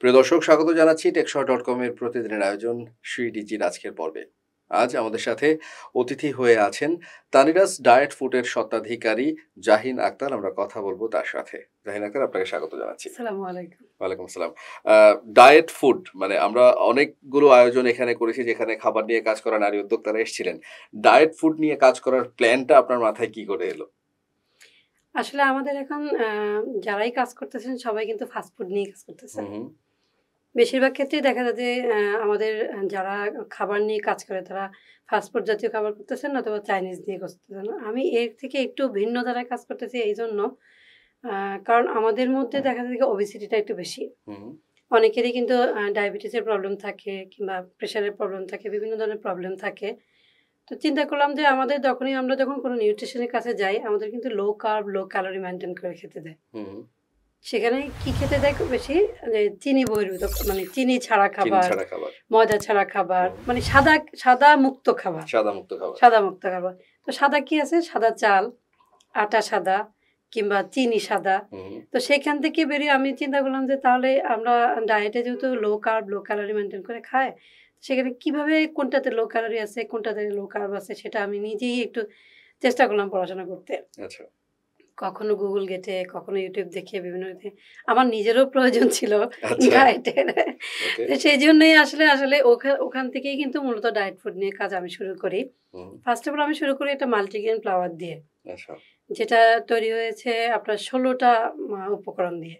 প্রিয় দর্শক স্বাগত জানাচ্ছি টেকশ ডট কমের প্রতিদিনের আয়োজন সুইডিজির আজকের পর্বে আজ আমাদের সাথে অতিথি হয়ে আছেন তানিরাস ডায়েট ফুডের স্বত্বাধিকারী জাহিন আক্তার আমরা কথা বলবো তার সাথে জাহিন আক্তার আপনাকে স্বাগত জানাচ্ছি ওয়ালাইকুম আসসালাম ডায়েট ফুড মানে আমরা অনেকগুলো আয়োজন এখানে করেছি যেখানে খাবার নিয়ে কাজ করা নারী উদ্যোক্তারা এসেছিলেন ডায়েট ফুড নিয়ে কাজ করার প্ল্যানটা আপনার মাথায় কি করে এলো আসলে আমাদের এখন যারাই কাজ করতেছেন সবাই কিন্তু ফাস্টফুড নিয়ে কাজ করতেছেন বেশিরভাগ ক্ষেত্রেই দেখা যায় যে আমাদের যারা খাবার নিয়ে কাজ করে তারা ফাস্টফুড জাতীয় খাবার করতেছেন অথবা চাইনিজ নিয়ে করতেছেন আমি এর থেকে একটু ভিন্ন দ্বারা কাজ করতেছি এই জন্য কারণ আমাদের মধ্যে দেখা যায় ওবিসিটিটা একটু বেশি অনেকেরই কিন্তু ডায়াবেটিসের প্রবলেম থাকে কিংবা প্রেশারের প্রবলেম থাকে বিভিন্ন ধরনের প্রবলেম থাকে তো চিন্তা করলাম যে আমাদের যখনই আমরা যখন কোনো নিউট্রিশনের কাছে যাই আমাদের কিন্তু low carb low calorie maintain করে খেতে দেয় সেখানে কি খেতে দেখো বেশি চিনি বহির্ভূত মানে চিনি ছাড়া খাবার ময়দা ছাড়া খাবার মানে সাদা সাদা মুক্ত খাবার সাদা মুক্ত খাবার সাদা মুক্ত খাবার তো সাদা কি আছে সাদা চাল আটা সাদা কিংবা চিনি সাদা তো সেখান থেকে বেরিয়ে আমি চিন্তা করলাম যে তাহলে আমরা ডায়েটে যেহেতু low carb low calorie maintain করে খায় সেখানে কিভাবে কোনটাতে লো ক্যালোরি আছে কোনটাতে লো কার্ব আছে সেটা আমি নিজেই একটু চেষ্টা করলাম পড়াশোনা করতে আচ্ছা কখনো গুগল গেটে কখনো ইউটিউব দেখে বিভিন্ন আমার নিজেরও প্রয়োজন ছিল ডায়েটের আচ্ছা। সেই জন্যই আসলে আসলে ওখান থেকেই কিন্তু মূলত ডায়েট ফুড নিয়ে কাজ আমি শুরু করি ফার্স্ট অফ অল আমি শুরু করি একটা মাল্টিগ্রেন ফ্লাওয়ার দিয়ে আচ্ছা। যেটা তৈরি হয়েছে আপনার ষোলোটা উপকরণ দিয়ে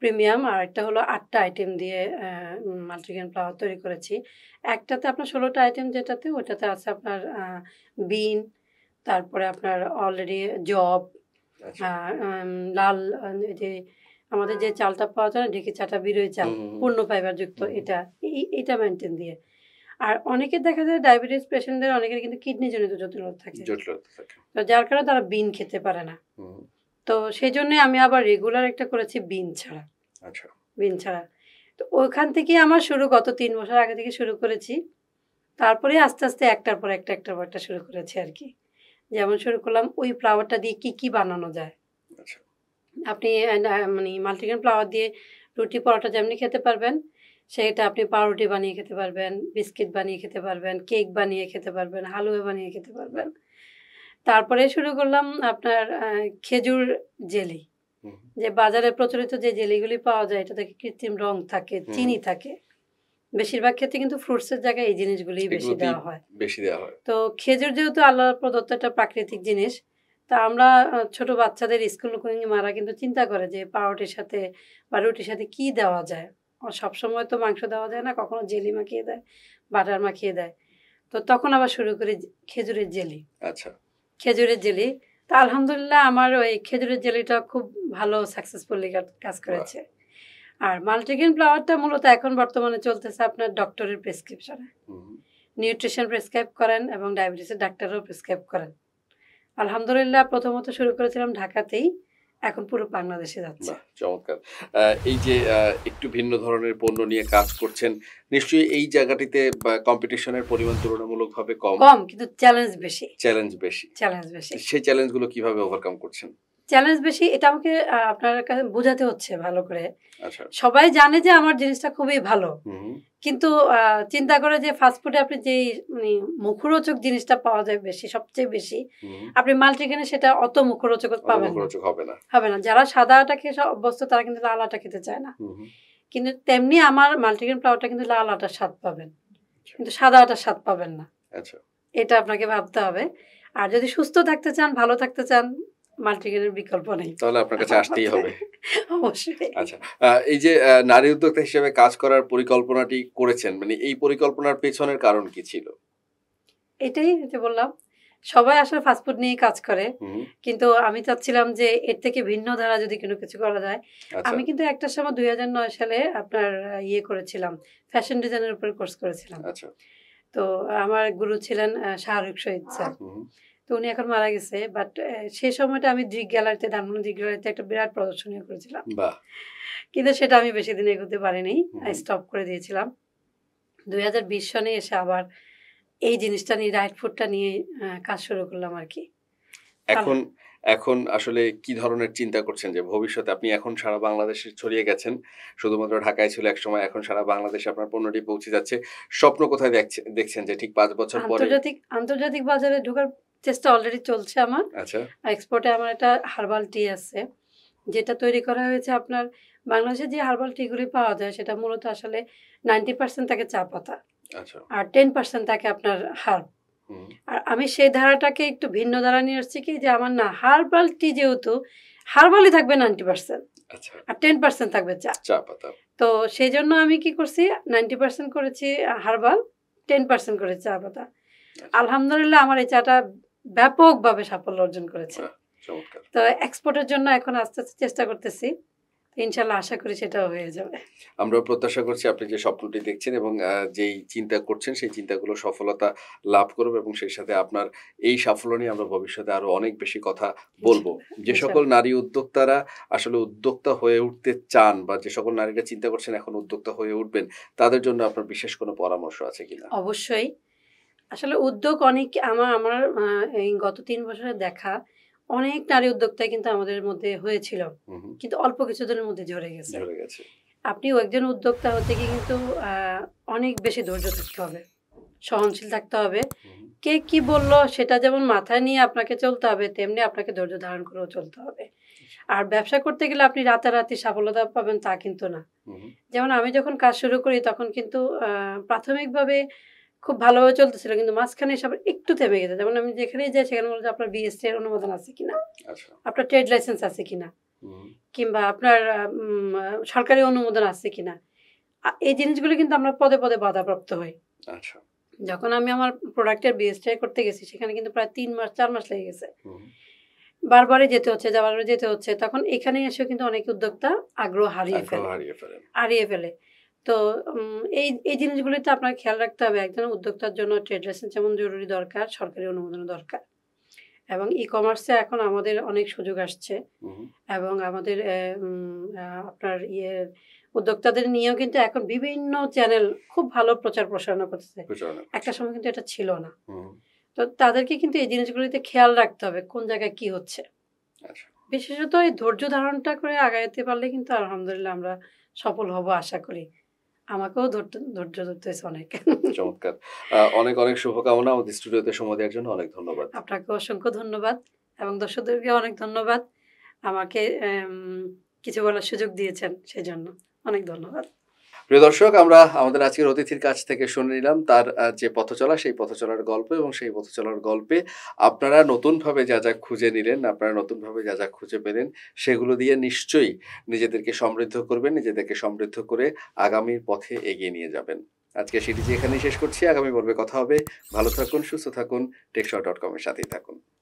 প্রিমিয়াম আচ্ছা। আর একটা হলো আটটা আইটেম দিয়ে মাল্টিগ্রেন ফ্লাওয়ার তৈরি করেছি একটাতে আপনার ষোলোটা আইটেম যেটাতে ওটাতে আছে আপনার বিন তারপরে আপনার অলরেডি জব আচ্ছা। লাল যে আমাদের যে চালটা পাওয়া যায় না ঢেকে চাটা বিরোয় চাল পূর্ণ ফাইবার যুক্ত এটা এটা মেনটেন দিয়ে আর অনেকে দেখা যায় ডায়াবেটিস পেশেন্টদের অনেকের কিন্তু কিডনি জনিত জটিলতা থাকে তো যার কারণে তারা বিন খেতে পারে না তো সেই জন্য আমি আবার রেগুলার একটা করেছি বিন ছাড়া আচ্ছা। বিন ছাড়া তো ওইখান থেকে আমার শুরু গত তিন বছর আগে থেকে শুরু করেছি তারপরে আস্তে আস্তে একটার পর একটা একটার পর একটা শুরু করেছি আর কি যেমন শুরু করলাম ওই ফ্লাওয়ারটা দিয়ে কি কি বানানো যায় আচ্ছা। আপনি মানে মাল্টিগ্রেন ফ্লাওয়ার দিয়ে রুটি পরোটা যেমনি খেতে পারবেন সেটা আপনি পাউরুটি বানিয়ে খেতে পারবেন বিস্কিট বানিয়ে খেতে পারবেন কেক বানিয়ে খেতে পারবেন হালুয়া বানিয়ে খেতে পারবেন তারপরে শুরু করলাম আপনার খেজুর জেলি যে বাজারে প্রচলিত যে জেলিগুলি পাওয়া যায় এটা থেকে কৃত্রিম রং থাকে চিনি থাকে বেশিরভাগ ক্ষেত্রে কিন্তু ফ্রুটসের জায়গায় এই জিনিসগুলি বেশি দেওয়া হয় বেশি দেওয়া হয় তো খেজুর যেহেতু আল্লাহর প্রদত্ত একটা প্রাকৃতিক জিনিস তা আমরা ছোট বাচ্চাদের স্কুল মারা কিন্তু চিন্তা করে যে পাউরুটির সাথে বা রুটির সাথে কি দেওয়া যায় সব সময় তো মাংস দেওয়া যায় না কখনো জেলি মাখিয়ে দেয় বাটার মাখিয়ে দেয় তো তখন আবার শুরু করি খেজুরের জেলি আচ্ছা খেজুরের জেলি তা আলহামদুলিল্লাহ আমার ওই খেজুরের জেলিটা খুব ভালো সাকসেসফুলি কাজ করেছে আর মাল্টিগ্রেন ফ্লাওয়ারটা মূলত এখন বর্তমানে চলতেছে আপনার ডক্টরের প্রেসক্রিপশনে নিউট্রিশন প্রেসক্রাইব করেন এবং ডায়াবেটিসের ডাক্তারও প্রেসক্রাইব করেন আলহামদুলিল্লাহ প্রথমত শুরু করেছিলাম ঢাকাতেই এখন পুরো বাংলাদেশে যাচ্ছে চমৎকার এই যে একটু ভিন্ন ধরনের পণ্য নিয়ে কাজ করছেন নিশ্চয়ই এই জায়গাটিতে কম্পিটিশনের পরিমাণ তুলনামূলকভাবে কম কম কিন্তু চ্যালেঞ্জ বেশি চ্যালেঞ্জ বেশি চ্যালেঞ্জ বেশি সেই চ্যালেঞ্জগুলো কিভাবে ওভারকাম করছেন চ্যালেঞ্জ বেশি এটা আমাকে আপনার কাছে বোঝাতে হচ্ছে ভালো করে আচ্ছা। সবাই জানে যে আমার জিনিসটা খুবই ভালো কিন্তু চিন্তা করে যে ফাস্টফুডে আপনি যে মানে, মুখরোচক জিনিসটা পাওয়া যায় বেশি সবচেয়ে বেশি আপনি মাল্টিগ্রেনে সেটা অত মুখরোচক পাবেন হবে না যারা সাদাটা খেয়ে অভ্যস্ত তারা কিন্তু লাল আটা খেতে চায় না কিন্তু তেমনি আমার মাল্টিগ্রেন ফ্লাওয়ারটা কিন্তু লাল আটার স্বাদ পাবেন আচ্ছা। কিন্তু সাদা আটার স্বাদ পাবেন না আচ্ছা। এটা আপনাকে ভাবতে হবে আর যদি সুস্থ থাকতে চান ভালো থাকতে চান মাল্টিগ্রেনের বিকল্প নেই তাহলে আপনার কাছে আসতেই হবে অবশ্যই আচ্ছা এই যে নারী উদ্যোক্তা হিসেবে কাজ করার পরিকল্পনাটি করেছেন মানে এই পরিকল্পনার পেছনের কারণ কি ছিল এটাই যে বললাম সবাই আসলে ফাস্টফুড নিয়ে কাজ করে কিন্তু আমি চাচ্ছিলাম যে এর থেকে ভিন্ন ধারা যদি কোনো কিছু করা যায় আচ্ছা। আমি কিন্তু একটা সময় দুই সালে আপনার ইয়ে করেছিলাম ফ্যাশন ডিজাইনের উপরে কোর্স করেছিলাম আচ্ছা। তো আমার গুরু ছিলেন শাহরুখ শহীদ স্যার তো উনি এখন মারা গেছে বাট সে সময়টা আমি জিগ গ্যালারিতে ধানমন্ডি জিগ গ্যালারিতে একটা বিরাট প্রদর্শনী করেছিলাম কিন্তু সেটা আমি বেশি দিন এগোতে পারিনি স্টপ করে দিয়েছিলাম দুই হাজার বিশ সনে এসে আবার এই জিনিসটা নিয়ে রাইট ফুডটা নিয়ে কাজ শুরু করলাম আর কি এখন এখন আসলে কি ধরনের চিন্তা করছেন যে ভবিষ্যতে আপনি এখন সারা বাংলাদেশে ছড়িয়ে গেছেন শুধুমাত্র ঢাকায় ছিল এক সময় এখন সারা বাংলাদেশে আপনার পণ্যটি পৌঁছে যাচ্ছে স্বপ্ন কোথায় দেখছেন যে ঠিক পাঁচ বছর পরে আন্তর্জাতিক আন্তর্জাতিক বাজারে ঢোকার চেষ্টা অলরেডি চলছে আমার আচ্ছা এক্সপোর্টে আমার একটা হার্বাল টি আছে যেটা তৈরি করা হয়েছে আপনার বাংলাদেশে যে হার্বাল টিগুলি পাওয়া যায় সেটা মূলত আসলে নাইনটি পার্সেন্ট থাকে চা পাতা আচ্ছা। আর টেন পার্সেন্ট থাকে আপনার হার্ব আর আমি সেই ধারাটাকে একটু ভিন্ন ধারা নিয়ে আসছি কি যে আমার না হার্বাল টি যেহেতু হার্বালই থাকবে নাইনটি আচ্ছা। পার্সেন্ট আর টেন পার্সেন্ট থাকবে চা চা পাতা তো সেই জন্য আমি কি করছি নাইনটি পার্সেন্ট করেছি হার্বাল টেন পার্সেন্ট করেছি চা পাতা আচ্ছা। আলহামদুলিল্লাহ আমার এই চাটা ব্যাপকভাবে সাফল্য অর্জন করেছে হ্যাঁ, তো এক্সপোর্টের জন্য এখন আস্তে আস্তে চেষ্টা করতেছি ইনশাল্লাহ আশা করি সেটাও হয়ে যাবে আমরা প্রত্যাশা করছি আপনি যে স্বপ্নটি দেখছেন এবং যেই চিন্তা করছেন সেই চিন্তাগুলো সফলতা লাভ করবে এবং সেই সাথে আপনার এই সাফল্য নিয়ে আমরা ভবিষ্যতে আরো অনেক বেশি কথা বলবো যে সকল নারী উদ্যোক্তারা আসলে উদ্যোক্তা হয়ে উঠতে চান বা যে সকল নারীরা চিন্তা করছেন এখন উদ্যোক্তা হয়ে উঠবেন তাদের জন্য আপনার বিশেষ কোনো পরামর্শ আছে কিনা অবশ্যই আসলে উদ্যোগ অনেক আমার আমার এই গত তিন বছরে দেখা অনেক নারী উদ্যোক্তা কিন্তু আমাদের মধ্যে হয়েছিল কিন্তু অল্প কিছুদিনের মধ্যে ঝরে গেছে আপনি একজন উদ্যোক্তা হতে গিয়ে কিন্তু অনেক বেশি ধৈর্য থাকতে হবে সহনশীল থাকতে হবে কে কি বলল সেটা যেমন মাথায় নিয়ে আপনাকে চলতে হবে তেমনি আপনাকে ধৈর্য ধারণ করেও চলতে হবে আর ব্যবসা করতে গেলে আপনি রাতারাতি সফলতা পাবেন তা কিন্তু না যেমন আমি যখন কাজ শুরু করি তখন কিন্তু প্রাথমিকভাবে খুব ভালোভাবে চলতেছিল কিন্তু মাঝখানে সব একটু থেমে গেছে যেমন আমি যেখানেই যাই সেখানে বলছি আপনার বিএসসি এর অনুমোদন আছে কিনা আচ্ছা। আপনার ট্রেড লাইসেন্স আছে কিনা কিংবা আপনার সরকারি অনুমোদন আছে কিনা এই জিনিসগুলো কিন্তু আমরা পদে পদে বাধাপ্রাপ্ত হই আচ্ছা। যখন আমি আমার প্রোডাক্টের বিএসটাই করতে গেছি সেখানে কিন্তু প্রায় তিন মাস চার মাস লেগে গেছে বারবারে যেতে হচ্ছে যাবার যেতে হচ্ছে তখন এখানে এসেও কিন্তু অনেক উদ্যোক্তা আগ্রহ হারিয়ে ফেলে হারিয়ে ফেলে তো এই এই জিনিসগুলিতে আপনার খেয়াল রাখতে হবে একজন উদ্যোক্তার জন্য ট্রেড লাইসেন্স যেমন জরুরি দরকার সরকারি অনুমোদন দরকার এবং ই কমার্সে এখন আমাদের অনেক সুযোগ আসছে এবং আমাদের আপনার ইয়ে উদ্যোক্তাদের নিয়েও কিন্তু এখন বিভিন্ন চ্যানেল খুব ভালো প্রচার প্রসারণা করতেছে একটা সময় কিন্তু এটা ছিল না তো তাদেরকে কিন্তু এই জিনিসগুলিতে খেয়াল রাখতে হবে কোন জায়গায় কি হচ্ছে আচ্ছা। বিশেষত এই ধৈর্য ধারণটা করে আগাইতে পারলে কিন্তু আলহামদুলিল্লাহ আমরা সফল হব আশা করি আমাকেও ধৈর্য ধরতে হয়েছে অনেক চমৎকার অনেক অনেক শুভকামনা আমাদের স্টুডিওতে সময় দেওয়ার জন্য অনেক ধন্যবাদ আপনাকে অসংখ্য ধন্যবাদ এবং দর্শকদেরকে অনেক ধন্যবাদ আমাকে কিছু বলার সুযোগ দিয়েছেন সেই জন্য অনেক ধন্যবাদ প্রিয় দর্শক আমরা আমাদের আজকের অতিথির কাছ থেকে শুনে নিলাম তার যে পথচলা সেই পথচলার গল্প এবং সেই পথচলার গল্পে আপনারা নতুনভাবে যা যা খুঁজে নিলেন আপনারা নতুনভাবে যা যা খুঁজে পেলেন সেগুলো দিয়ে নিশ্চয়ই নিজেদেরকে সমৃদ্ধ করবেন নিজেদেরকে সমৃদ্ধ করে আগামীর পথে এগিয়ে নিয়ে যাবেন আজকে সেটি যে এখানেই শেষ করছি আগামী পর্বে কথা হবে ভালো থাকুন সুস্থ থাকুন টেকশো ডট কমের সাথেই থাকুন